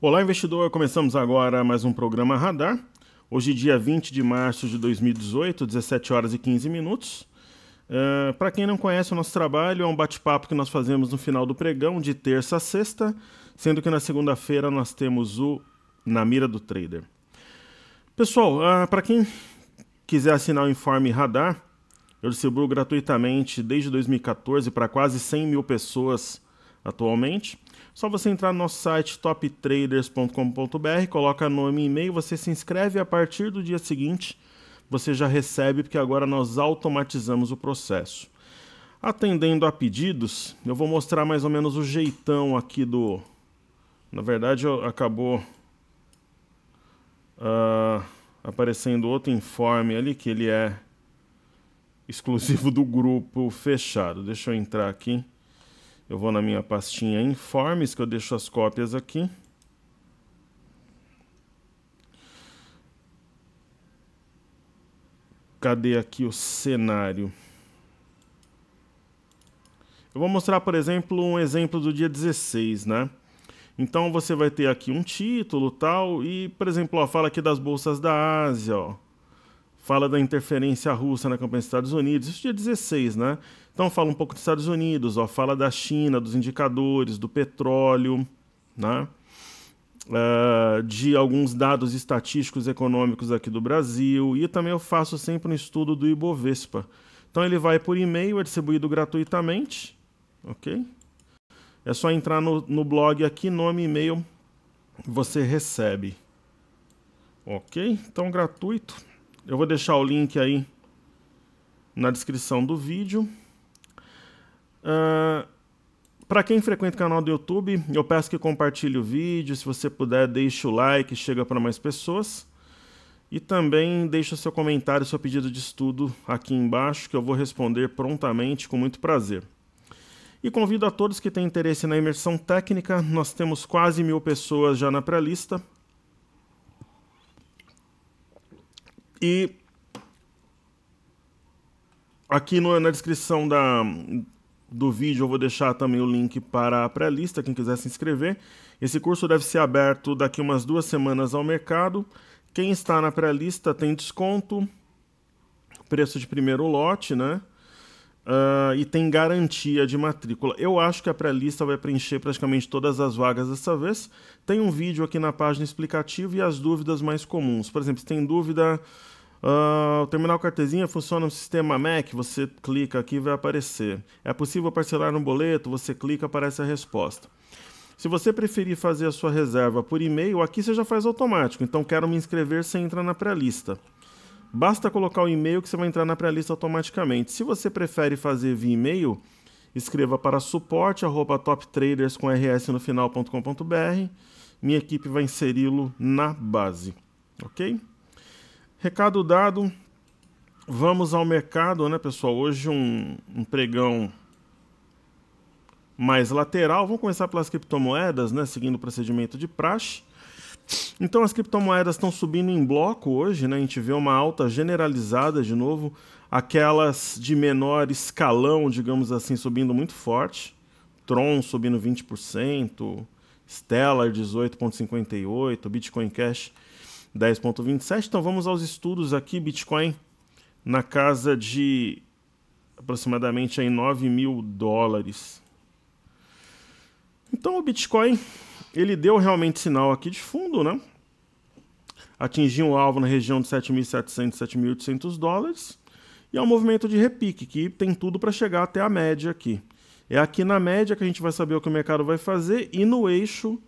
Olá, investidor! Começamos agora mais um programa Radar. Hoje, dia 20 de março de 2018, 17 horas e 15 minutos. Uh, eh, Para quem não conhece o nosso trabalho, é um bate-papo que nós fazemos no final do pregão, de terça a sexta, sendo que na segunda-feira nós temos o Na Mira do Trader. Pessoal, uh, ah, para quem quiser assinar o informe Radar, eu distribuo gratuitamente desde 2014 para quase 100 mil pessoas atualmente. Só você entrar no nosso site toptraders.com.br, coloca nome e e-mail, você se inscreve e a partir do dia seguinte você já recebe, porque agora nós automatizamos o processo. Atendendo a pedidos, eu vou mostrar mais ou menos o jeitão aqui do. Na verdade, acabou uh, aparecendo outro informe ali que ele é exclusivo do grupo fechado. Deixa eu entrar aqui. Eu vou na minha pastinha informes, que eu deixo as cópias aqui. Cadê aqui o cenário? Eu vou mostrar, por exemplo, um exemplo do dia 16, né? Então você vai ter aqui um título tal, e, por exemplo, ó, fala aqui das bolsas da Ásia, ó fala da interferência russa na campanha dos Estados Unidos, isso dia 16, né? Então fala um pouco dos Estados Unidos, ó, fala da China, dos indicadores, do petróleo, né? Uh, de alguns dados estatísticos econômicos aqui do Brasil e também eu faço sempre um estudo do Ibovespa. Então ele vai por e-mail, é distribuído gratuitamente, ok? É só entrar no, no blog aqui, nome e e-mail, você recebe. Ok? Então gratuito. Eu vou deixar o link aí na descrição do vídeo. Uh, ah, para quem frequenta o canal do YouTube, eu peço que compartilhe o vídeo. Se você puder, deixe o like, chega para mais pessoas. E também deixe seu comentário, seu pedido de estudo aqui embaixo, que eu vou responder prontamente, com muito prazer. E convido a todos que têm interesse na imersão técnica, nós temos quase mil pessoas já na pré-lista. E aqui no, na descrição da, do vídeo eu vou deixar também o link para a pré-lista, quem quiser se inscrever. Esse curso deve ser aberto daqui umas duas semanas ao mercado. Quem está na pré-lista tem desconto, preço de primeiro lote, né? uh, e tem garantia de matrícula. Eu acho que a pré-lista vai preencher praticamente todas as vagas dessa vez. Tem um vídeo aqui na página explicativo e as dúvidas mais comuns. Por exemplo, se tem dúvida. Uh, o terminal cartezinha funciona no sistema Mac, você clica aqui e vai aparecer. É possível parcelar no boleto? Você clica, aparece a resposta. Se você preferir fazer a sua reserva por e-mail, aqui você já faz automático. Então, quero me inscrever, você entra na pré-lista. Basta colocar o e-mail que você vai entrar na pré-lista automaticamente. Se você prefere fazer via e-mail, escreva para suporte@toptraders com no final.com.br. Minha equipe vai inseri-lo na base, OK? Recado dado. Vamos ao mercado, né, pessoal? Hoje um, um pregão mais lateral. Vamos começar pelas criptomoedas, né, seguindo o procedimento de praxe. Então as criptomoedas estão subindo em bloco hoje, né? A gente vê uma alta generalizada de novo, aquelas de menor escalão, digamos assim, subindo muito forte. Tron subindo 20%, Stellar 18.58, Bitcoin Cash 10.27. Então vamos aos estudos aqui, Bitcoin na casa de aproximadamente aí 9 mil dólares. Então o Bitcoin ele deu realmente sinal aqui de fundo, né? Atingiu o alvo na região de 7.700, 7.800 dólares. E é um movimento de repique, que tem tudo para chegar até a média aqui. É aqui na média que a gente vai saber o que o mercado vai fazer e no eixo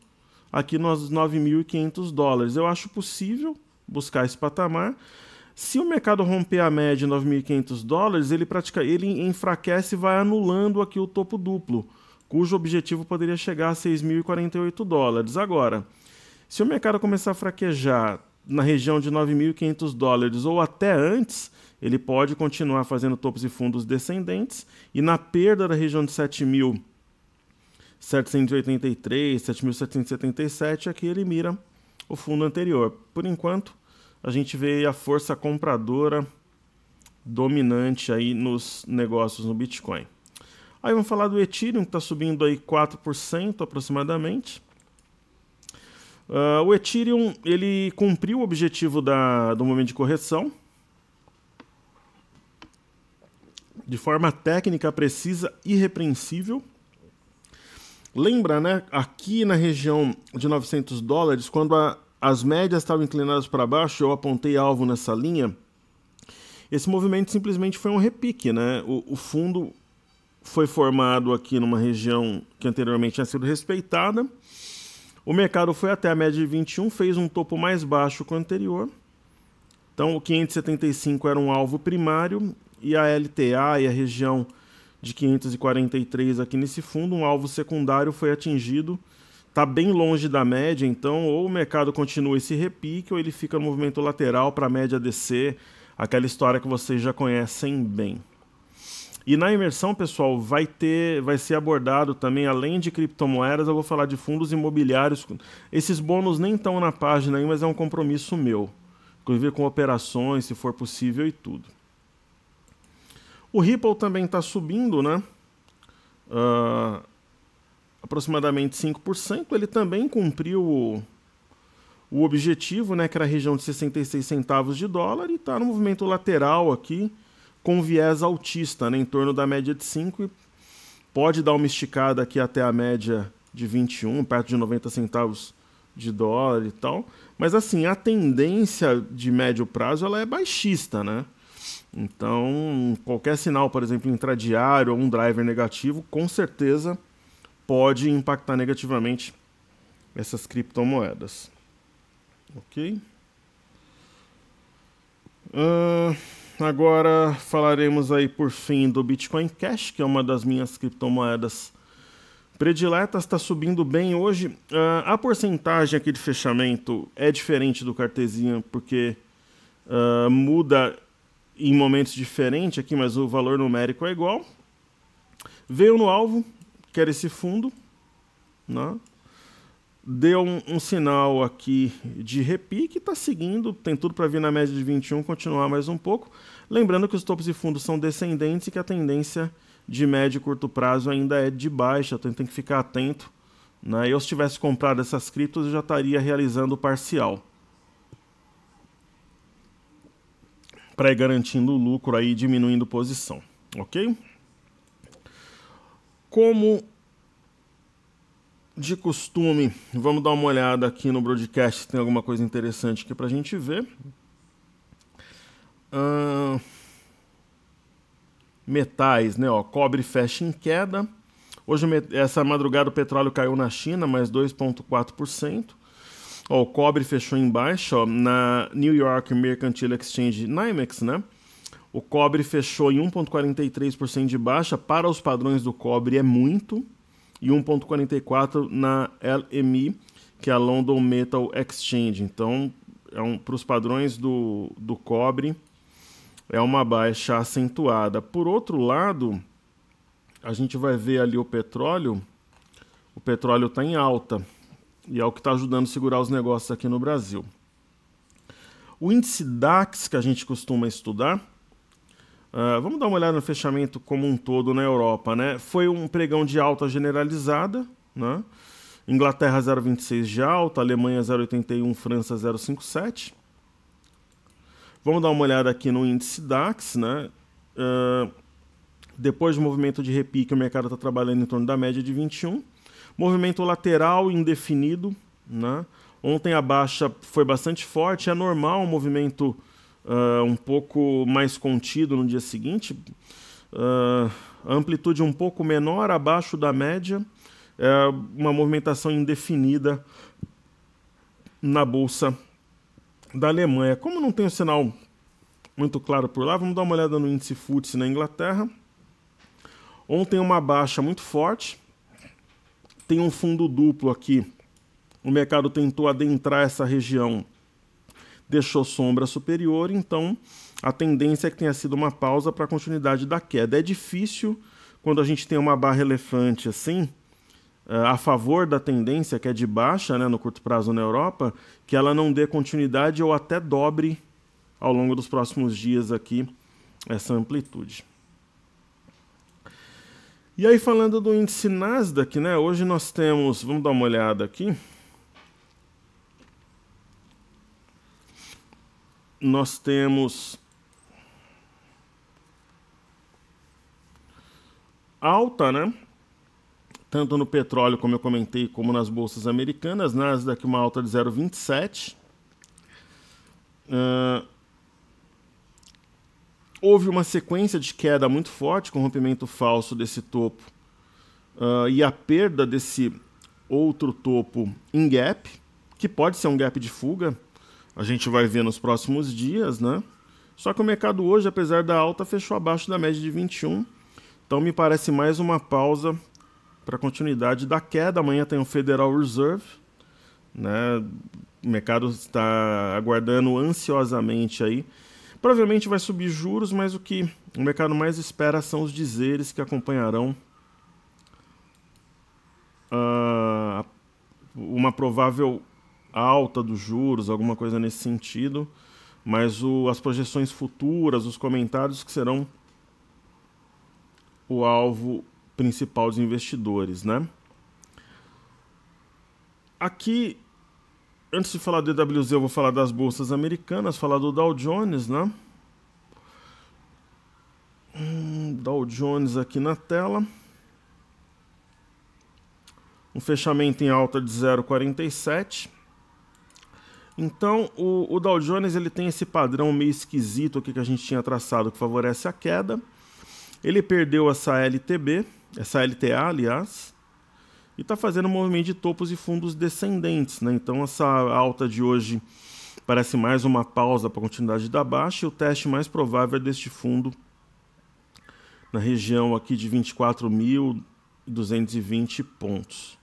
aqui nos 9.500 dólares. Eu acho possível buscar esse patamar. Se o mercado romper a média de 9.500 dólares, ele pratica, ele enfraquece e vai anulando aqui o topo duplo cujo objetivo poderia chegar a 6.048 dólares. Agora, se o mercado começar a fraquejar na região de 9.500 dólares ou até antes, ele pode continuar fazendo topos e fundos descendentes e na perda da região de 7.783, 7.777, aqui ele mira o fundo anterior. Por enquanto, a gente vê a força compradora dominante aí nos negócios no Bitcoin. Aí vamos falar do Ethereum, que está subindo aí 4% aproximadamente. Uh, o Ethereum ele cumpriu o objetivo da, do momento de correção. De forma técnica, precisa, irrepreensível. Lembra, né? Aqui na região de 900 dólares, quando a, as médias estavam inclinadas para baixo, eu apontei alvo nessa linha. Esse movimento simplesmente foi um repique, né? O, o fundo foi formado aqui numa região que anteriormente tinha sido respeitada. O mercado foi até a média de 21, fez um topo mais baixo que o anterior. Então, o 575 era um alvo primário e a LTA e a região de 543 aqui nesse fundo, um alvo secundário foi atingido. Está bem longe da média, então ou o mercado continua esse repique ou ele fica no movimento lateral para a média descer, aquela história que vocês já conhecem bem. E na imersão, pessoal, vai ter, vai ser abordado também, além de criptomoedas, eu vou falar de fundos imobiliários. Esses bônus nem estão na página aí, mas é um compromisso meu. Inclusive com operações, se for possível e tudo. O Ripple também está subindo, né? Uh, aproximadamente 5%. Ele também cumpriu o, o objetivo, né? Que era a região de 66 centavos de dólar e está no movimento lateral aqui com viés autista, né, em torno da média de 5 e pode dar uma esticada aqui até a média de 21, perto de 90 centavos de dólar e tal. Mas assim, a tendência de médio prazo ela é baixista, né? Então, qualquer sinal, por exemplo, intradiário ou um driver negativo, com certeza pode impactar negativamente essas criptomoedas. Ok? Uh agora falaremos aí por fim do Bitcoin Cash, que é uma das minhas criptomoedas prediletas, está subindo bem hoje. Uh, a porcentagem aqui de fechamento é diferente do Cartesian, porque uh, muda em momentos diferentes aqui, mas o valor numérico é igual. Veio no alvo, quer esse fundo, né? deu um, um, sinal aqui de repique, está seguindo, tem tudo para vir na média de 21, continuar mais um pouco. Lembrando que os topos e fundos são descendentes e que a tendência de médio e curto prazo ainda é de baixa, então tem que ficar atento. Né? Eu, se tivesse comprado essas criptos, eu já estaria realizando o parcial. Para ir garantindo o lucro aí, diminuindo posição, ok? Como de costume, vamos dar uma olhada aqui no broadcast se tem alguma coisa interessante aqui para a gente ver. Uh, metais, né? Ó, cobre fecha em queda. Hoje, essa madrugada, o petróleo caiu na China, mais 2,4%. Ó, o cobre fechou em baixa ó, na New York Mercantile Exchange, NYMEX, né? O cobre fechou em 1,43% de baixa. Para os padrões do cobre, é muito e 1,44 na LME, que é a London Metal Exchange. Então, é um, para os padrões do, do cobre, é uma baixa acentuada. Por outro lado, a gente vai ver ali o petróleo. O petróleo está em alta e é o que está ajudando a segurar os negócios aqui no Brasil. O índice DAX que a gente costuma estudar ah, vamos dar uma olhada no fechamento como um todo na Europa, né? Foi um pregão de alta generalizada, né? Inglaterra 0,26 de alta, Alemanha 0,81, França 0,57. Vamos dar uma olhada aqui no índice DAX, né? Uh, depois do movimento de repique, o mercado está trabalhando em torno da média de 21. Movimento lateral indefinido, né? Ontem a baixa foi bastante forte, é normal um movimento uh, um pouco mais contido no dia seguinte, uh, amplitude um pouco menor, abaixo da média, uh, uma movimentação indefinida na bolsa da Alemanha. Como não tem um sinal muito claro por lá, vamos dar uma olhada no índice FTSE na Inglaterra. Ontem uma baixa muito forte, tem um fundo duplo aqui. O mercado tentou adentrar essa região deixou sombra superior, então a tendência é que tenha sido uma pausa para a continuidade da queda. É difícil quando a gente tem uma barra elefante assim, eh, a favor da tendência que é de baixa né, no curto prazo na Europa, que ela não dê continuidade ou até dobre ao longo dos próximos dias aqui essa amplitude. E aí falando do índice Nasdaq, né? Hoje nós temos, vamos dar uma olhada aqui. nós temos alta, né? Tanto no petróleo, como eu comentei, como nas bolsas americanas. Nasdaq uma alta de 0,27. Uh, ah, houve uma sequência de queda muito forte com o rompimento falso desse topo uh, e a perda desse outro topo em gap, que pode ser um gap de fuga a gente vai ver nos próximos dias, né? Só que o mercado hoje, apesar da alta, fechou abaixo da média de 21. Então me parece mais uma pausa para continuidade da queda. Amanhã tem o Federal Reserve, né? O mercado está aguardando ansiosamente aí. Provavelmente vai subir juros, mas o que o mercado mais espera são os dizeres que acompanharão uh, uma provável alta dos juros, alguma coisa nesse sentido, mas o, as projeções futuras, os comentários que serão o alvo principal dos investidores, né? Aqui, antes de falar do EWZ, eu vou falar das bolsas americanas, falar do Dow Jones, né? Hum, Dow Jones aqui na tela. Um fechamento em alta de 0,47. Então, o, o, Dow Jones ele tem esse padrão meio esquisito aqui que a gente tinha traçado que favorece a queda. Ele perdeu essa LTB, essa LTA, aliás, e está fazendo um movimento de topos e fundos descendentes. Né? Então, essa alta de hoje parece mais uma pausa para a continuidade da baixa e o teste mais provável é deste fundo na região aqui de 24.220 pontos.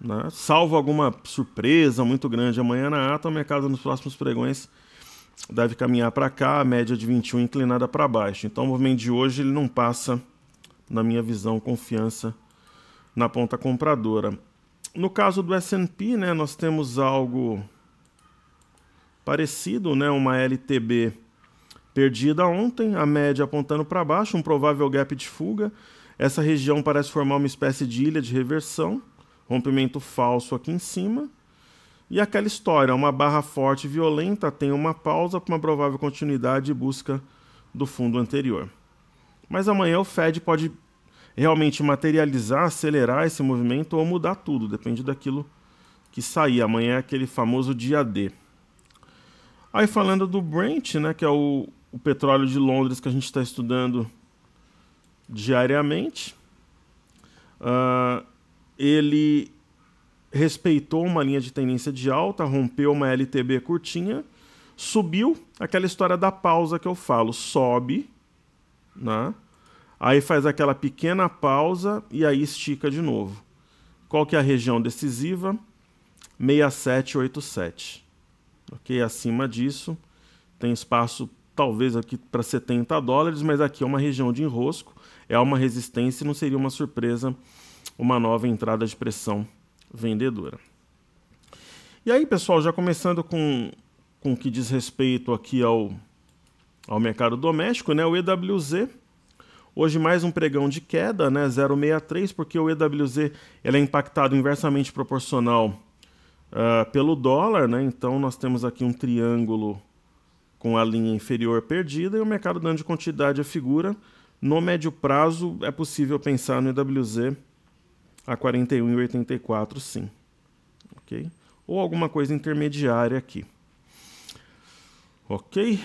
Né? Salvo alguma surpresa muito grande amanhã na ata, o mercado nos próximos pregões deve caminhar para cá, a média de 21 inclinada para baixo. Então o movimento de hoje ele não passa, na minha visão, confiança na ponta compradora. No caso do S&P, né, nós temos algo parecido, né, uma LTB perdida ontem, a média apontando para baixo, um provável gap de fuga. Essa região parece formar uma espécie de ilha de reversão rompimento falso aqui em cima. E aquela história, uma barra forte e violenta tem uma pausa para uma provável continuidade e busca do fundo anterior. Mas amanhã o Fed pode realmente materializar, acelerar esse movimento ou mudar tudo, depende daquilo que sair. Amanhã é aquele famoso dia D. Aí falando do Brent, né, que é o, o petróleo de Londres que a gente está estudando diariamente. Uh, ele respeitou uma linha de tendência de alta, rompeu uma LTB curtinha, subiu, aquela história da pausa que eu falo, sobe, né? aí faz aquela pequena pausa e aí estica de novo. Qual que é a região decisiva? 6787. Ok, acima disso tem espaço talvez aqui para 70 dólares, mas aqui é uma região de enrosco, é uma resistência e não seria uma surpresa uma nova entrada de pressão vendedora. E aí, pessoal, já começando com, com o que diz respeito aqui ao, ao mercado doméstico, né? O EWZ, hoje mais um pregão de queda, né? 0,63, porque o EWZ ele é impactado inversamente proporcional uh, pelo dólar, né? Então nós temos aqui um triângulo com a linha inferior perdida e o mercado dando de quantidade à figura. No médio prazo, é possível pensar no EWZ a 41,84 sim. Ok? Ou alguma coisa intermediária aqui. Ok?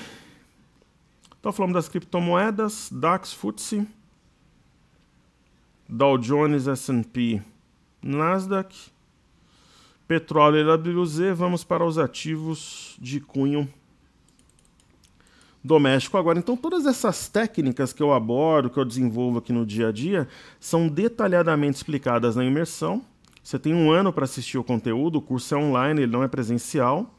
Então falamos das criptomoedas, DAX, FTSE, Dow Jones, S&P, Nasdaq, petróleo e WZ. Vamos para os ativos de cunho doméstico agora. Então, todas essas técnicas que eu abordo, que eu desenvolvo aqui no dia a dia, são detalhadamente explicadas na imersão. Você tem um ano para assistir o conteúdo, o curso é online, ele não é presencial.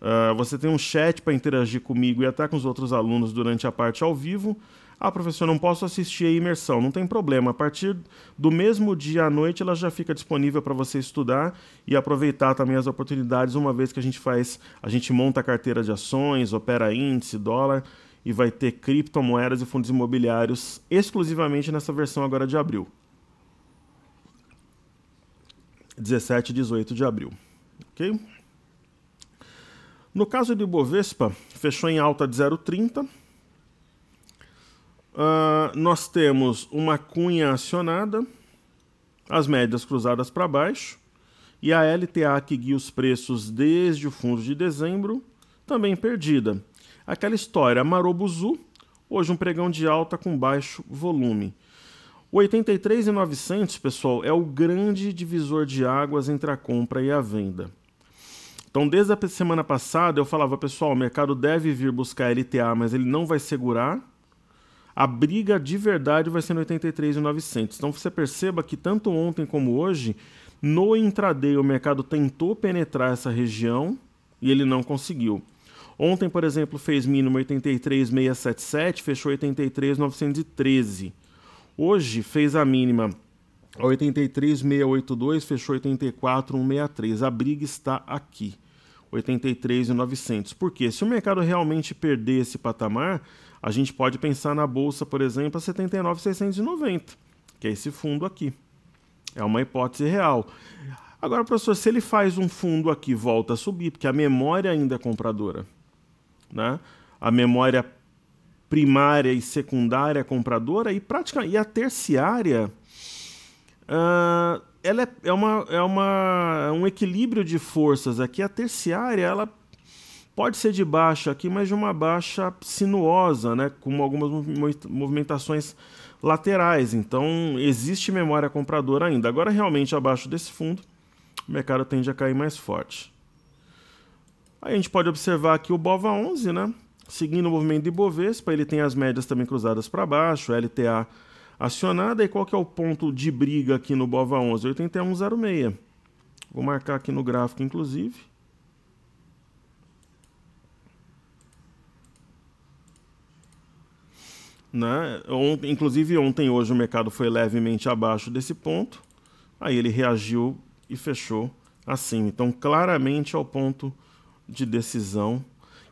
Uh, você tem um chat para interagir comigo e até com os outros alunos durante a parte ao vivo. Ah, professor, não posso assistir a imersão. Não tem problema. A partir do mesmo dia à noite, ela já fica disponível para você estudar e aproveitar também as oportunidades, uma vez que a gente faz, a gente monta a carteira de ações, opera índice, dólar e vai ter criptomoedas e fundos imobiliários exclusivamente nessa versão agora de abril. 17 e 18 de abril. Ok? No caso do Ibovespa, fechou em alta de 0,30 Uh, nós temos uma cunha acionada, as médias cruzadas para baixo e a LTA que guia os preços desde o fundo de dezembro, também perdida. Aquela história Marobuzu, hoje um pregão de alta com baixo volume. O 83,900, pessoal, é o grande divisor de águas entre a compra e a venda. Então, desde a semana passada, eu falava, pessoal, o mercado deve vir buscar LTA, mas ele não vai segurar a briga de verdade vai ser no 83 e 900. Então você perceba que tanto ontem como hoje, no intraday o mercado tentou penetrar essa região e ele não conseguiu. Ontem, por exemplo, fez mínimo 83,677, fechou 83,913. Hoje fez a mínima 83,682, fechou 84,163. A briga está aqui, 83,900. Porque se o mercado realmente perder esse patamar, a gente pode pensar na bolsa, por exemplo, a 79,690, que é esse fundo aqui. É uma hipótese real. Agora, professor, se ele faz um fundo aqui, volta a subir, porque a memória ainda é compradora, né? A memória primária e secundária é compradora e prática e a terciária uh, ela é, é, uma, é uma, é um equilíbrio de forças aqui. A terciária ela Pode ser de baixa aqui, mas de uma baixa sinuosa, né? com algumas movimentações laterais. Então existe memória compradora ainda. Agora realmente abaixo desse fundo, o mercado tende a cair mais forte. Aí a gente pode observar aqui o BOVA 11, né? seguindo o movimento de Bovespa, ele tem as médias também cruzadas para baixo, LTA acionada. E qual que é o ponto de briga aqui no BOVA 11? 81,06. Vou marcar aqui no gráfico, inclusive. Né? inclusive ontem, hoje, o mercado foi levemente abaixo desse ponto. Aí ele reagiu e fechou assim. Então, claramente é o ponto de decisão.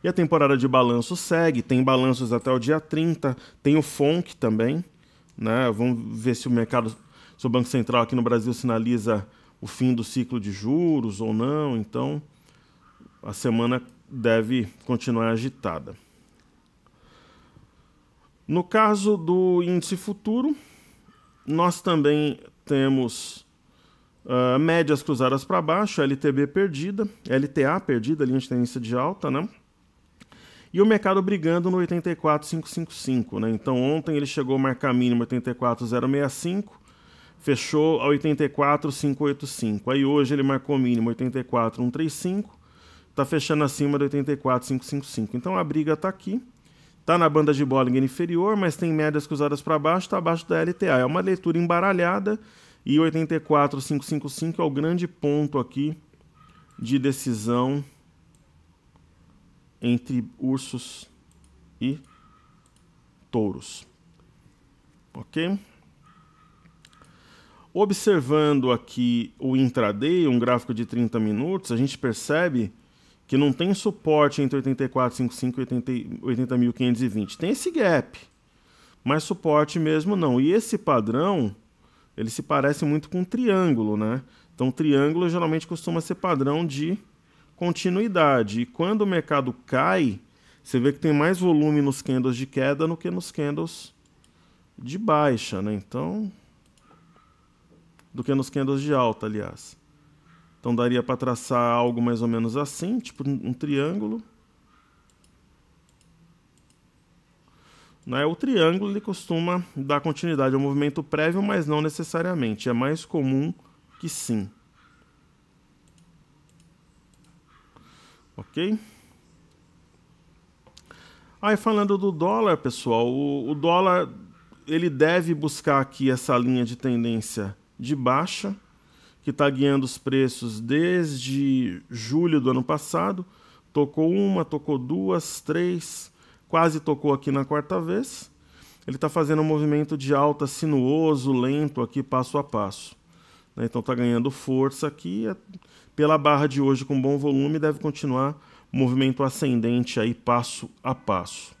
E a temporada de balanço segue, tem balanços até o dia 30, tem o FONC também. Né? Vamos ver se o mercado, se o Banco Central aqui no Brasil sinaliza o fim do ciclo de juros ou não. Então, a semana deve continuar agitada. No caso do índice futuro, nós também temos uh, médias cruzadas para baixo, LTB perdida, LTA perdida, linha de tendência de alta, né? E o mercado brigando no 84,555, né? Então ontem ele chegou a marcar mínimo 84,065, fechou a 84,585. Aí hoje ele marcou mínimo 84,135, está fechando acima do 84,555. Então a briga está aqui. Está na banda de Bollinger inferior, mas tem médias cruzadas para baixo, está abaixo da LTA. É uma leitura embaralhada e 84555 é o grande ponto aqui de decisão entre ursos e touros. Ok? Observando aqui o intraday, um gráfico de 30 minutos, a gente percebe que não tem suporte entre 84,55 e 80.520. tem esse gap, mas suporte mesmo não. E esse padrão, ele se parece muito com um triângulo, né? Então, triângulo geralmente costuma ser padrão de continuidade. E quando o mercado cai, você vê que tem mais volume nos candles de queda do que nos candles de baixa, né? Então, do que nos candles de alta, aliás. Então daria para traçar algo mais ou menos assim, tipo um triângulo. Né, o triângulo ele costuma dar continuidade ao movimento prévio, mas não necessariamente. É mais comum que sim. Ok? Aí falando do dólar, pessoal, o, o dólar ele deve buscar aqui essa linha de tendência de baixa que está guiando os preços desde julho do ano passado. Tocou uma, tocou duas, três, quase tocou aqui na quarta vez. Ele está fazendo um movimento de alta sinuoso, lento aqui, passo a passo. Né? Então está ganhando força aqui. É, pela barra de hoje com bom volume, deve continuar movimento ascendente aí, passo a passo.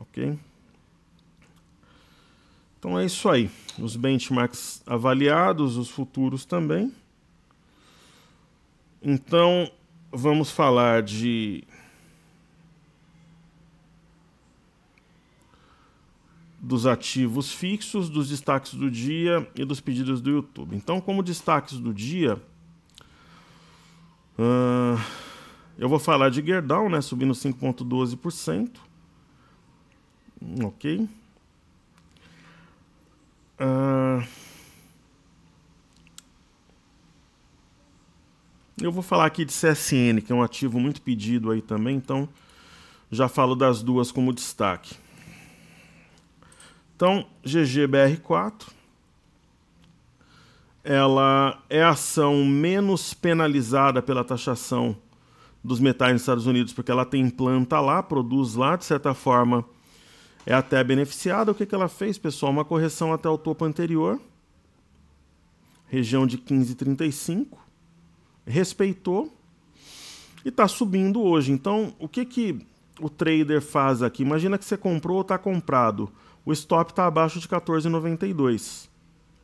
Ok? Então é isso aí. Os benchmarks avaliados, os futuros também. Então vamos falar de dos ativos fixos, dos destaques do dia e dos pedidos do YouTube. Então, como destaques do dia, uh, eu vou falar de Gerdau, né, subindo 5,12%. Ok. Eu vou falar aqui de CSN, que é um ativo muito pedido aí também, então já falo das duas como destaque. Então, GGBR4, ela é a ação menos penalizada pela taxação dos metais nos Estados Unidos, porque ela tem planta lá, produz lá, de certa forma é até beneficiada. O que, que ela fez, pessoal? Uma correção até o topo anterior, região de 15,35, respeitou e está subindo hoje. Então, o que, que o trader faz aqui? Imagina que você comprou ou está comprado. O stop está abaixo de 14,92,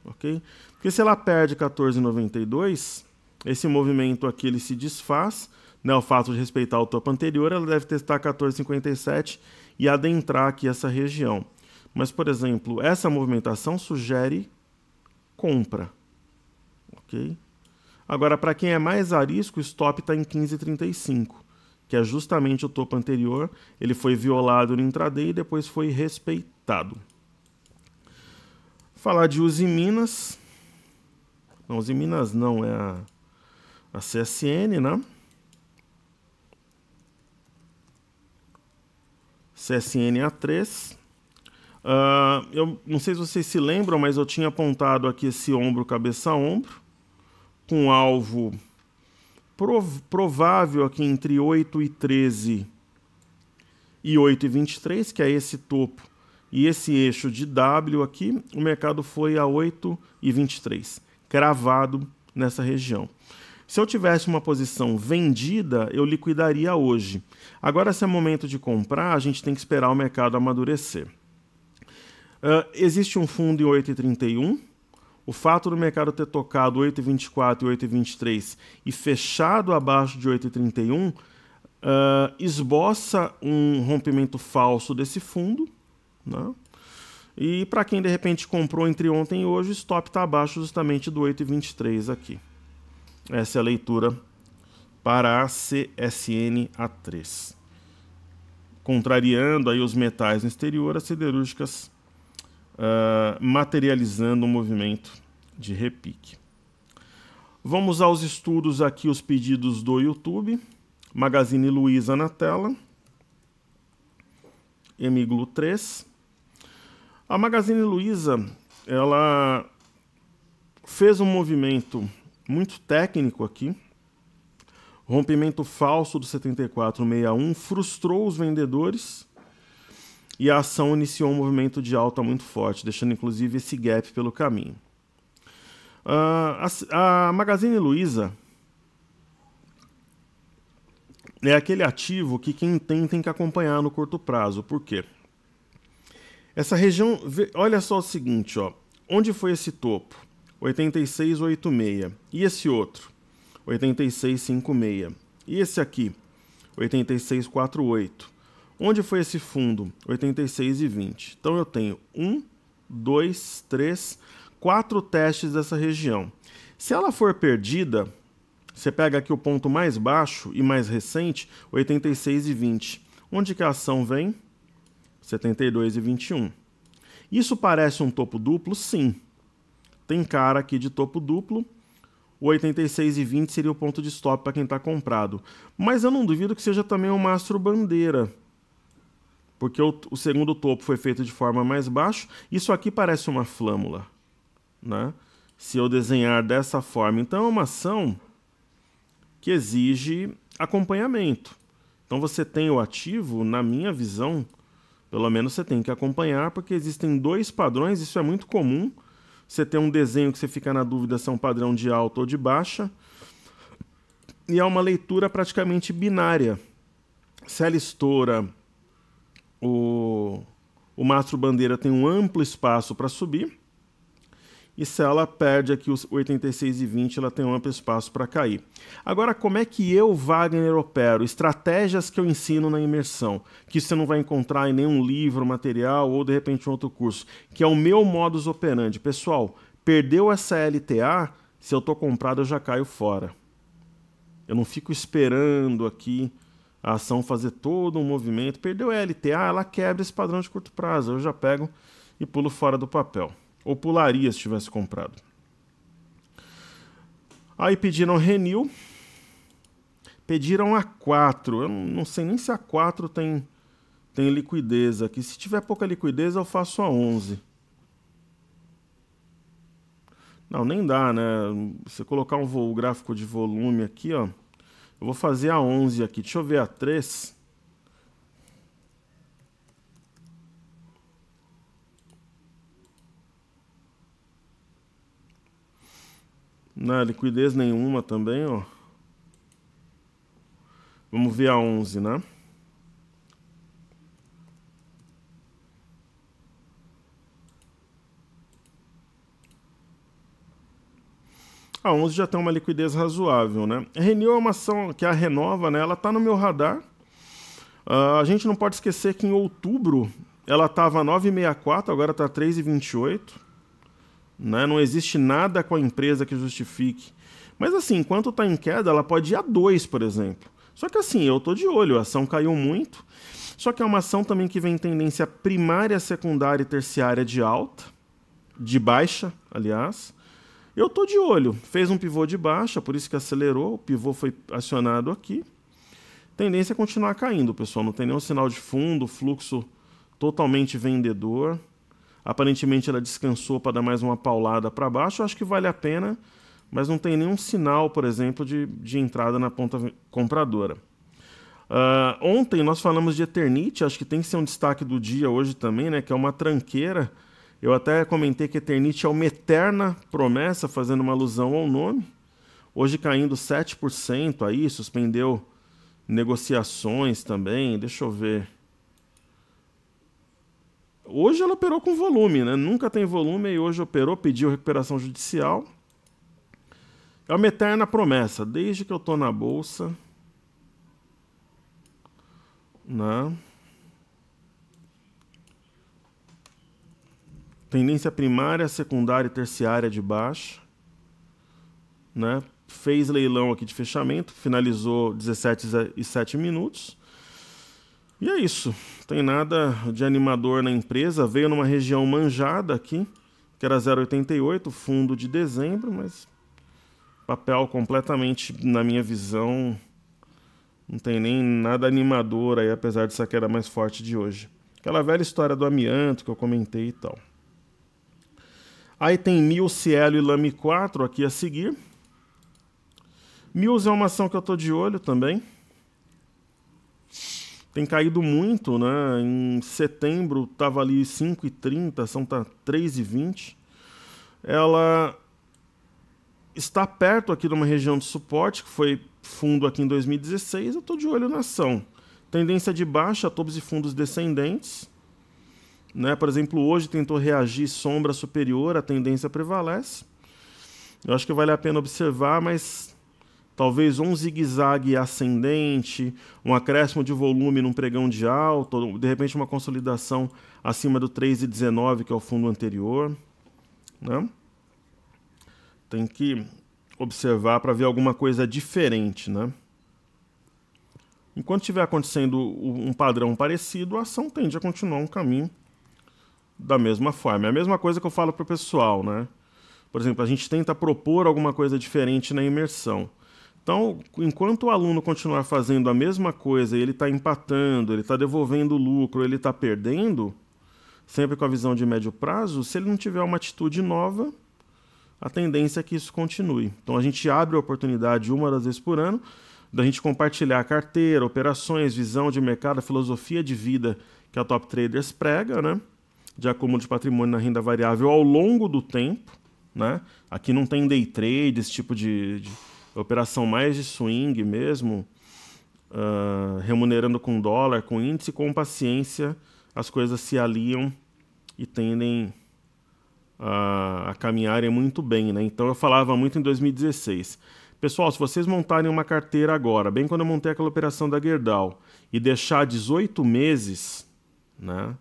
ok? Porque se ela perde 14,92, esse movimento aqui ele se desfaz, né? o fato de respeitar o topo anterior, ela deve testar 14,57 e adentrar aqui essa região. Mas, por exemplo, essa movimentação sugere compra. Ok? Agora, para quem é mais arisco, o stop está em 15,35, que é justamente o topo anterior. Ele foi violado no intraday e depois foi respeitado. Falar de Uzi Minas. Não, Uzi Minas não, é a, a CSN, né? CSNA3. Uh, ah, eu não sei se vocês se lembram, mas eu tinha apontado aqui esse ombro cabeça ombro, com alvo prov provável aqui entre 8 e 13 e 8 e 23, que é esse topo e esse eixo de W aqui, o mercado foi a 8 e 23, cravado nessa região. Se eu tivesse uma posição vendida, eu liquidaria hoje. Agora, se é momento de comprar, a gente tem que esperar o mercado amadurecer. Uh, existe um fundo em 8,31. O fato do mercado ter tocado 8,24 e 8,23 e fechado abaixo de 8,31 uh, ah, esboça um rompimento falso desse fundo. Né? E para quem de repente comprou entre ontem e hoje, o stop está abaixo justamente do 8,23 aqui. Essa é a leitura para a CSN A3. Contrariando aí os metais no exterior, as siderúrgicas uh, materializando o um movimento de repique. Vamos aos estudos aqui, os pedidos do YouTube. Magazine Luiza na tela. Emiglu 3. A Magazine Luiza, ela fez um movimento muito técnico aqui. O rompimento falso do 7461 frustrou os vendedores e a ação iniciou um movimento de alta muito forte, deixando inclusive esse gap pelo caminho. Uh, a, a Magazine Luiza é aquele ativo que quem tem tem que acompanhar no curto prazo. Por quê? Essa região, olha só o seguinte, ó, onde foi esse topo? 8686. E esse outro? 8656. E esse aqui? 8648. Onde foi esse fundo? 86 e 20. Então eu tenho um, dois, três, quatro testes dessa região. Se ela for perdida, você pega aqui o ponto mais baixo e mais recente, 86 e 20. Onde que a ação vem? 72 e 21. Isso parece um topo duplo? Sim. Tem cara aqui de topo duplo. O 86,20 seria o ponto de stop para quem está comprado. Mas eu não duvido que seja também um mastro bandeira. Porque o, o segundo topo foi feito de forma mais baixa. Isso aqui parece uma flâmula. Né? Se eu desenhar dessa forma. Então é uma ação que exige acompanhamento. Então você tem o ativo, na minha visão, pelo menos você tem que acompanhar, porque existem dois padrões, isso é muito comum, você tem um desenho que você fica na dúvida se é um padrão de alta ou de baixa. E é uma leitura praticamente binária. Se ela estoura, o, o mastro bandeira tem um amplo espaço para subir. E se ela perde aqui os 86 e 20, ela tem um amplo espaço para cair. Agora, como é que eu, Wagner, opero? Estratégias que eu ensino na imersão, que você não vai encontrar em nenhum livro, material ou de repente um outro curso, que é o meu modus operandi. Pessoal, perdeu essa LTA? Se eu estou comprado, eu já caio fora. Eu não fico esperando aqui a ação fazer todo um movimento. Perdeu a LTA, ela quebra esse padrão de curto prazo. Eu já pego e pulo fora do papel. Ou pularia se tivesse comprado. Aí pediram renew. Pediram a 4. Eu não sei nem se a 4 tem, tem liquidez aqui. Se tiver pouca liquidez, eu faço a 11. Não, nem dá, né? Você colocar um o gráfico de volume aqui, ó. Eu vou fazer a 11 aqui. Deixa eu ver a 3. Na liquidez nenhuma também, ó. Vamos ver a 11, né? A 11 já tem uma liquidez razoável, né? Renew é uma ação que a renova, né? Ela tá no meu radar. Uh, a gente não pode esquecer que em outubro ela estava 9,64, agora está 3,28. Né? Não existe nada com a empresa que justifique. Mas assim, enquanto está em queda, ela pode ir a 2, por exemplo. Só que assim, eu estou de olho, a ação caiu muito. Só que é uma ação também que vem tendência primária, secundária e terciária de alta, de baixa, aliás. Eu estou de olho, fez um pivô de baixa, por isso que acelerou, o pivô foi acionado aqui. Tendência a é continuar caindo, pessoal, não tem nenhum sinal de fundo, fluxo totalmente vendedor. Aparentemente ela descansou para dar mais uma paulada para baixo. Eu acho que vale a pena, mas não tem nenhum sinal, por exemplo, de, de entrada na ponta compradora. Uh, ontem nós falamos de Eternite, acho que tem que ser um destaque do dia hoje também, né? Que é uma tranqueira. Eu até comentei que Eternite é uma eterna promessa, fazendo uma alusão ao nome. Hoje caindo 7% aí, suspendeu negociações também. Deixa eu ver. Hoje ela operou com volume, né? Nunca tem volume e hoje operou, pediu recuperação judicial. É uma eterna promessa. Desde que eu estou na bolsa. Né? Tendência primária, secundária e terciária de baixo, Né? Fez leilão aqui de fechamento, finalizou 17 e 7 minutos. E é isso. Tem nada de animador na empresa. Veio numa região manjada aqui, que era 0,88, fundo de dezembro, mas papel completamente, na minha visão, não tem nem nada animador aí, apesar dessa queda mais forte de hoje. Aquela velha história do amianto que eu comentei e tal. Aí tem Mil, Cielo e Lame 4 aqui a seguir. Mills é uma ação que eu estou de olho também tem caído muito, né? Em setembro estava ali 5,30, são tá 3,20. Ela está perto aqui de uma região de suporte que foi fundo aqui em 2016, eu estou de olho na ação. Tendência de baixa, tops e fundos descendentes. Né? Por exemplo, hoje tentou reagir sombra superior, a tendência prevalece. Eu acho que vale a pena observar, mas talvez um zigue-zague ascendente, um acréscimo de volume num pregão de alto, de repente uma consolidação acima do 3,19, que é o fundo anterior. Né? Tem que observar para ver alguma coisa diferente. Né? Enquanto estiver acontecendo um padrão parecido, a ação tende a continuar um caminho da mesma forma. É a mesma coisa que eu falo para o pessoal. Né? Por exemplo, a gente tenta propor alguma coisa diferente na imersão. Então, enquanto o aluno continuar fazendo a mesma coisa, ele está empatando, ele está devolvendo lucro, ele está perdendo, sempre com a visão de médio prazo, se ele não tiver uma atitude nova, a tendência é que isso continue. Então, a gente abre a oportunidade uma das vezes por ano da gente compartilhar carteira, operações, visão de mercado, filosofia de vida que a Top Traders prega, né? De acúmulo de patrimônio na renda variável ao longo do tempo, né? Aqui não tem day trade, esse tipo de, de operação mais de swing mesmo, uh, remunerando com dólar, com índice, com paciência, as coisas se aliam e tendem a, a caminharem muito bem. Né? Então eu falava muito em 2016. Pessoal, se vocês montarem uma carteira agora, bem quando eu montei aquela operação da Gerdau, e deixar 18 meses, né,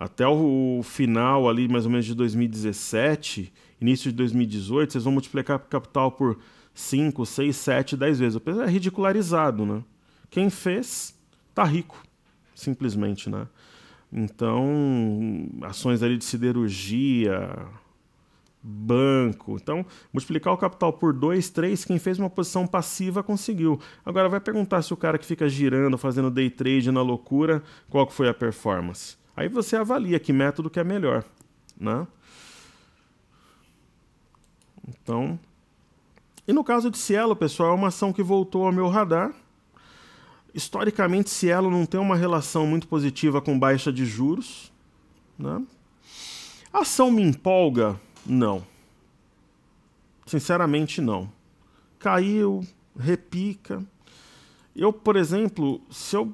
até o final ali mais ou menos de 2017, início de 2018, vocês vão multiplicar o capital por 5, 6, 7, 10 vezes. O peso é ridicularizado, né? Quem fez tá rico, simplesmente, né? Então, ações ali de siderurgia, banco. Então, multiplicar o capital por 2, 3, quem fez uma posição passiva conseguiu. Agora vai perguntar se o cara que fica girando, fazendo day trade na loucura, qual que foi a performance. Aí você avalia que método que é melhor, né? Então, e no caso de Cielo, pessoal, é uma ação que voltou ao meu radar. Historicamente, Cielo não tem uma relação muito positiva com baixa de juros. Né? A ação me empolga? Não. Sinceramente, não. Caiu, repica. Eu, por exemplo, se eu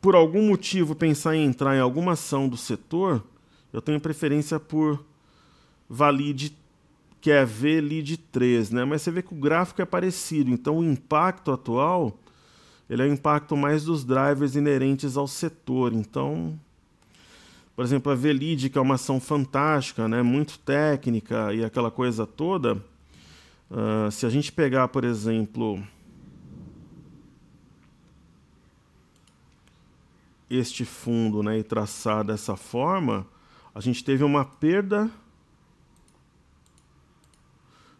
por algum motivo pensar em entrar em alguma ação do setor, eu tenho preferência por valide que é V lead 3, né? Mas você vê que o gráfico é parecido, então o impacto atual ele é o impacto mais dos drivers inerentes ao setor. Então, por exemplo, a VLID, que é uma ação fantástica, né? muito técnica e aquela coisa toda, uh, se a gente pegar, por exemplo, este fundo né, e traçar dessa forma, a gente teve uma perda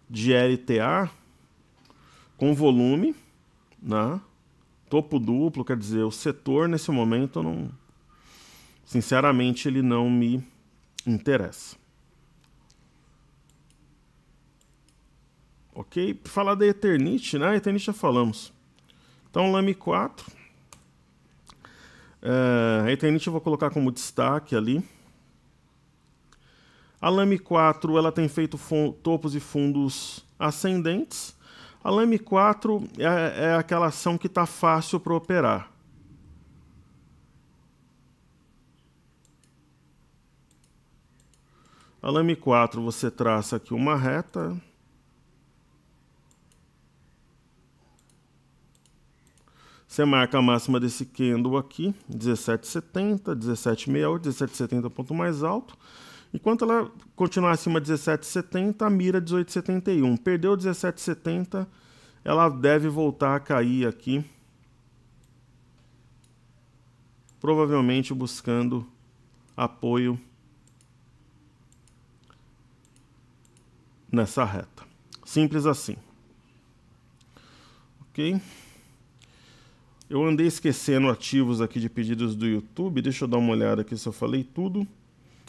de LTA com volume, né? topo duplo, quer dizer, o setor nesse momento não, sinceramente, ele não me interessa. Ok? falar da Eternit, né? Eternit já falamos. Então, Lame 4. É, a Eternit eu vou colocar como destaque ali. A Lame 4 ela tem feito topos e fundos ascendentes. A Lame 4 é, é aquela ação que está fácil para operar. A Lame 4 você traça aqui uma reta. Você marca a máxima desse candle aqui, 1770, 17,60, 1770 ponto mais alto. Enquanto ela continuar acima de 17,70, mira 18,71. Perdeu 17,70, ela deve voltar a cair aqui. Provavelmente buscando apoio nessa reta. Simples assim. Ok? Eu andei esquecendo ativos aqui de pedidos do YouTube. Deixa eu dar uma olhada aqui se eu falei tudo.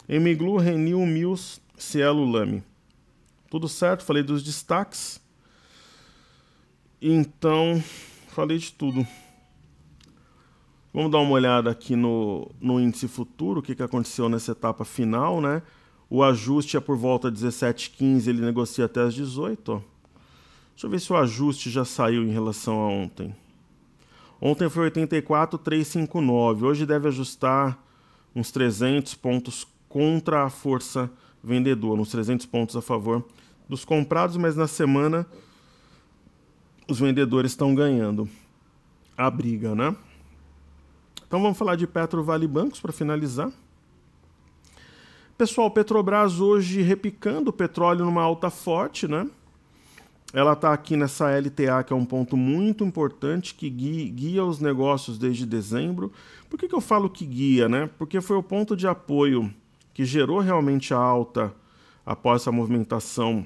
Emiglu Renil Mills Cielo Lame. Tudo certo, falei dos destaques. Então, falei de tudo. Vamos dar uma olhada aqui no, no índice futuro, o que, que aconteceu nessa etapa final, né? O ajuste é por volta 17,15, ele negocia até as 18, ó. Deixa eu ver se o ajuste já saiu em relação a ontem. Ontem foi 84,359, hoje deve ajustar uns 300 pontos contra a força vendedora, uns 300 pontos a favor dos comprados, mas na semana os vendedores estão ganhando a briga, né? Então vamos falar de Petro Vale Bancos para finalizar. Pessoal, Petrobras hoje repicando o petróleo numa alta forte, né? Ela está aqui nessa LTA, que é um ponto muito importante que guia, os negócios desde dezembro. Por que, que eu falo que guia, né? Porque foi o ponto de apoio que gerou realmente a alta após essa movimentação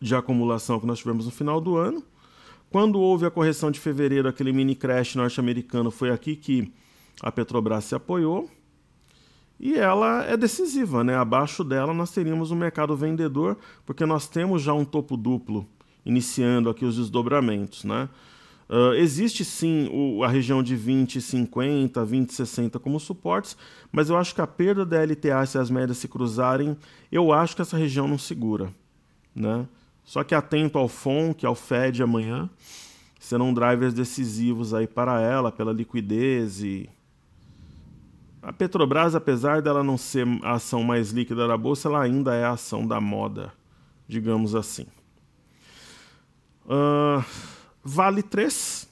de acumulação que nós tivemos no final do ano. Quando houve a correção de fevereiro, aquele mini crash norte-americano, foi aqui que a Petrobras se apoiou. E ela é decisiva, né? Abaixo dela nós teríamos um mercado vendedor, porque nós temos já um topo duplo iniciando aqui os desdobramentos, né? Uh, existe sim o, a região de 20,50, 20,60 como suportes, mas eu acho que a perda da LTA, se as médias se cruzarem, eu acho que essa região não segura. Né? Só que atento ao FONC, ao é FED amanhã, serão drivers decisivos aí para ela, pela liquidez e. A Petrobras, apesar dela não ser a ação mais líquida da bolsa, ela ainda é a ação da moda, digamos assim. Uh Vale 3.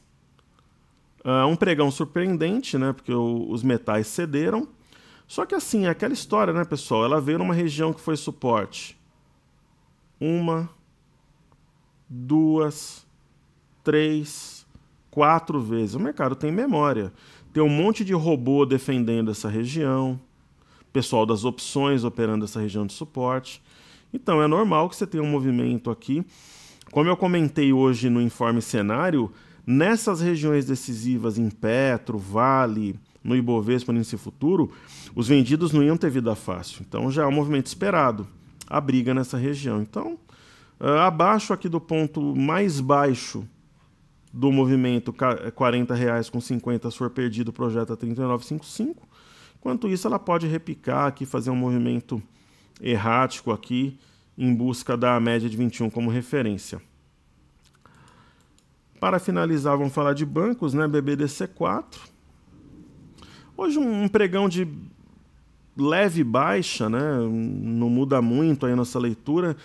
Uh, ah, um pregão surpreendente, né? Porque o, os metais cederam. Só que assim, aquela história, né, pessoal? Ela veio numa região que foi suporte. Uma, duas, três, quatro vezes. O mercado tem memória. Tem um monte de robô defendendo essa região. Pessoal das opções operando essa região de suporte. Então é normal que você tenha um movimento aqui. Como eu comentei hoje no informe cenário, nessas regiões decisivas em Petro, Vale, no Ibovespa, no Índice Futuro, os vendidos não iam ter vida fácil. Então já é um movimento esperado, a briga nessa região. Então, uh, abaixo aqui do ponto mais baixo do movimento, é R$ 40,50, com se for perdido, o projeto 39,55. Enquanto isso, ela pode repicar aqui, fazer um movimento errático aqui, em busca da média de 21 como referência. Para finalizar, vamos falar de bancos, né? BBDC4. Hoje um pregão de leve baixa, né? Não muda muito aí a nossa leitura.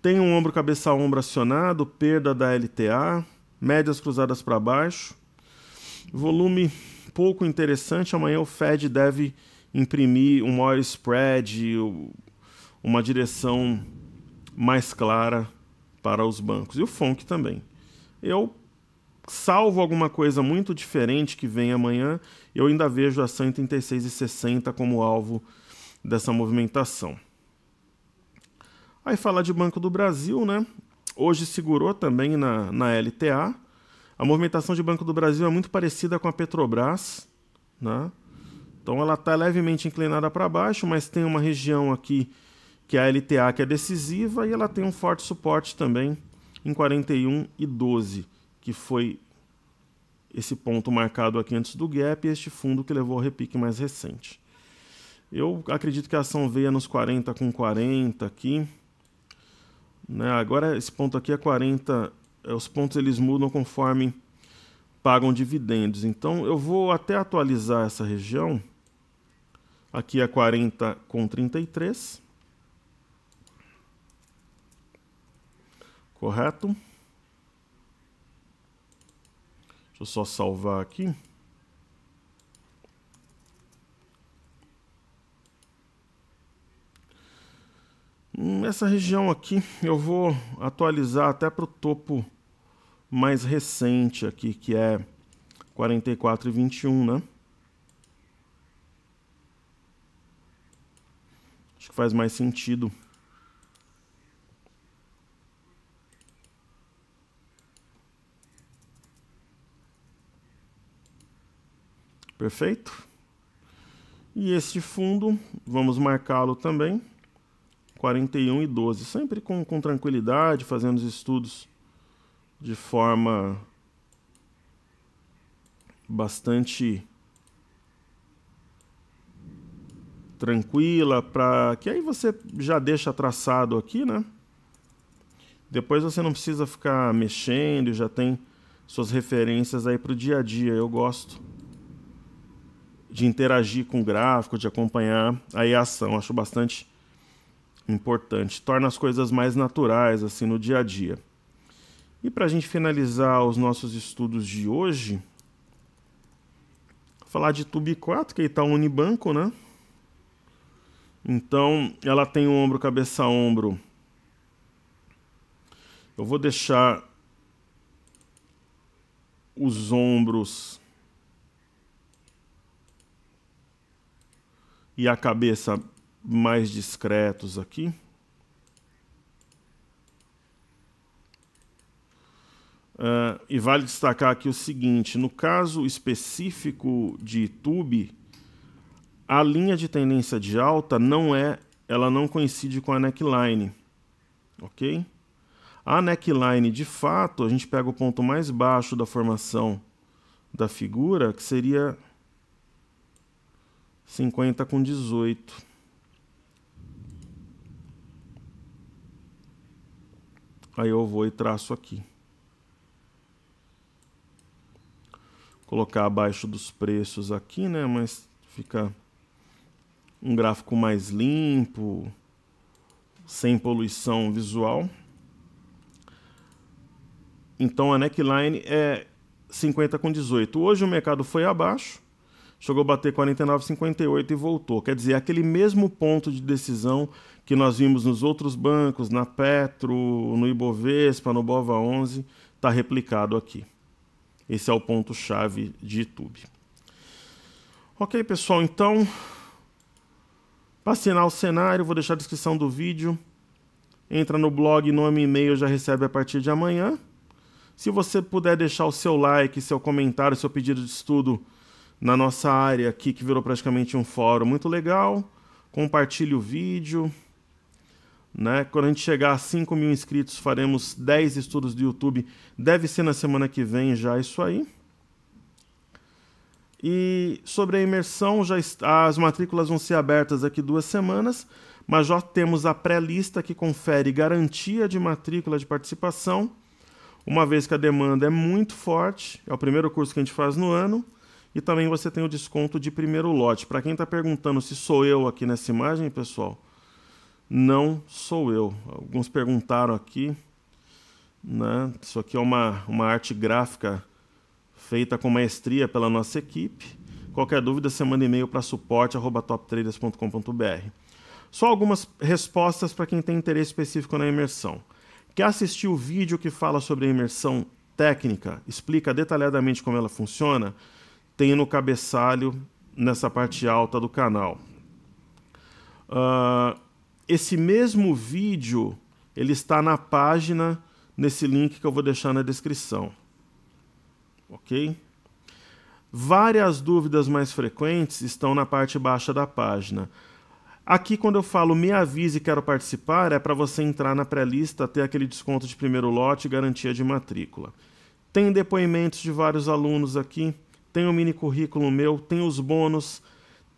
Tem um ombro cabeça ombro acionado, perda da LTA, médias cruzadas para baixo. Volume pouco interessante. Amanhã o Fed deve imprimir um maior spread, uma direção mais clara para os bancos. E o FONC também. Eu, salvo alguma coisa muito diferente que vem amanhã, eu ainda vejo a 136,60 como alvo dessa movimentação. Aí falar de Banco do Brasil, né? Hoje segurou também na, na LTA. A movimentação de Banco do Brasil é muito parecida com a Petrobras, né? Então ela está levemente inclinada para baixo, mas tem uma região aqui que é a LTA, que é decisiva, e ela tem um forte suporte também em 41 e 12, que foi esse ponto marcado aqui antes do gap e este fundo que levou ao repique mais recente. Eu acredito que a ação veio nos 40 com 40 aqui. Né? Agora esse ponto aqui é 40, é, os pontos eles mudam conforme pagam dividendos. Então eu vou até atualizar essa região. Aqui é 40 com 33. Correto? Deixa eu só salvar aqui. Hum, essa região aqui eu vou atualizar até para o topo mais recente aqui, que é 44 e 21, né? Acho que faz mais sentido. Perfeito? E este fundo, vamos marcá-lo também, 41 e 12. Sempre com, com tranquilidade, fazendo os estudos de forma bastante tranquila, para que aí você já deixa traçado aqui, né? Depois você não precisa ficar mexendo, já tem suas referências aí para o dia a dia. Eu gosto de interagir com o gráfico, de acompanhar aí a ação. Acho bastante importante. Torna as coisas mais naturais assim no dia a dia. E para a gente finalizar os nossos estudos de hoje, falar de Tube 4, que é Itaú Unibanco, né? Então, ela tem o ombro, cabeça, ombro. Eu vou deixar os ombros e a cabeça mais discretos aqui. Uh, e vale destacar aqui o seguinte: no caso específico de tube, a linha de tendência de alta não é, ela não coincide com a neckline, ok? A neckline, de fato, a gente pega o ponto mais baixo da formação da figura, que seria 50 com 18. Aí eu vou e traço aqui. Colocar abaixo dos preços aqui, né? Mas fica um gráfico mais limpo, sem poluição visual. Então a neckline é 50 com 18. Hoje o mercado foi abaixo, chegou a bater 49,58 e voltou. Quer dizer, aquele mesmo ponto de decisão que nós vimos nos outros bancos, na Petro, no Ibovespa, no Bova 11, está replicado aqui. Esse é o ponto chave de YouTube. Ok, pessoal, então para assinar o cenário, vou deixar a descrição do vídeo. Entra no blog, nome e e-mail já recebe a partir de amanhã. Se você puder deixar o seu like, seu comentário, seu pedido de estudo, na nossa área aqui, que virou praticamente um fórum muito legal. Compartilhe o vídeo. Né? Quando a gente chegar a 5 mil inscritos, faremos 10 estudos do YouTube. Deve ser na semana que vem já isso aí. E sobre a imersão, já está, as matrículas vão ser abertas daqui duas semanas, mas já temos a pré-lista que confere garantia de matrícula de participação, uma vez que a demanda é muito forte, é o primeiro curso que a gente faz no ano. E também você tem o desconto de primeiro lote. Para quem está perguntando se sou eu aqui nessa imagem, pessoal, não sou eu. Alguns perguntaram aqui. Né? Isso aqui é uma, uma arte gráfica feita com maestria pela nossa equipe. Qualquer dúvida, você manda e-mail para suporte.toptraders.com.br. Só algumas respostas para quem tem interesse específico na imersão. Quer assistir o vídeo que fala sobre a imersão técnica, explica detalhadamente como ela funciona? tem no cabeçalho nessa parte alta do canal. Uh, esse mesmo vídeo ele está na página nesse link que eu vou deixar na descrição, ok? Várias dúvidas mais frequentes estão na parte baixa da página. Aqui, quando eu falo me avise quero participar, é para você entrar na pré-lista, ter aquele desconto de primeiro lote e garantia de matrícula. Tem depoimentos de vários alunos aqui tem o mini currículo meu, tem os bônus,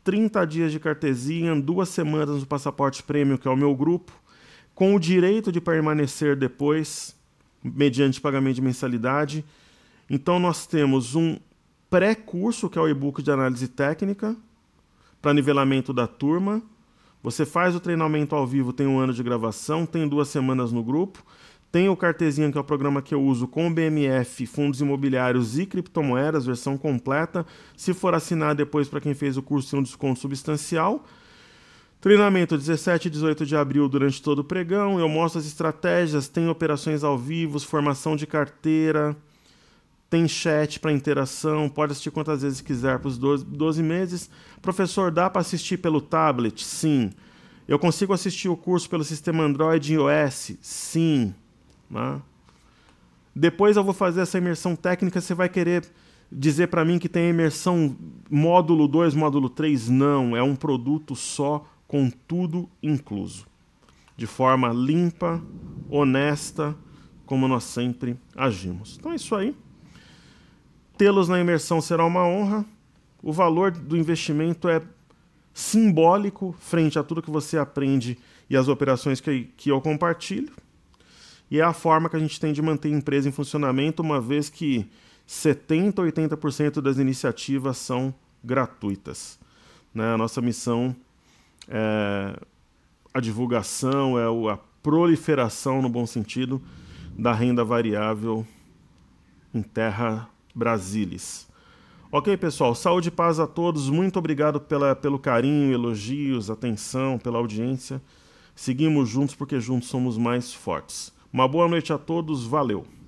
30 dias de cartezinha, duas semanas no Passaporte prêmio que é o meu grupo, com o direito de permanecer depois, mediante pagamento de mensalidade. Então nós temos um pré-curso, que é o e-book de análise técnica, para nivelamento da turma. Você faz o treinamento ao vivo, tem um ano de gravação, tem duas semanas no grupo. Tem o Cartezinha, que é o programa que eu uso com BMF, fundos imobiliários e criptomoedas, versão completa. Se for assinar depois para quem fez o curso, tem um desconto substancial. Treinamento 17 e 18 de abril durante todo o pregão. Eu mostro as estratégias, tem operações ao vivo, formação de carteira, tem chat para interação, pode assistir quantas vezes quiser para os 12 meses. Professor, dá para assistir pelo tablet? Sim. Eu consigo assistir o curso pelo sistema Android e iOS? Sim. Né? Depois eu vou fazer essa imersão técnica, você vai querer dizer para mim que tem imersão módulo 2, módulo 3? Não, é um produto só com tudo incluso. De forma limpa, honesta, como nós sempre agimos. Então é isso aí. Tê-los na imersão será uma honra. O valor do investimento é simbólico frente a tudo que você aprende e as operações que, que eu compartilho e é a forma que a gente tem de manter a empresa em funcionamento, uma vez que 70% a 80% das iniciativas são gratuitas. Né? A nossa missão é a divulgação, é a proliferação, no bom sentido, da renda variável em terra brasilis. Ok, pessoal, saúde e paz a todos. Muito obrigado pela, pelo carinho, elogios, atenção, pela audiência. Seguimos juntos porque juntos somos mais fortes. Uma boa noite a todos, valeu!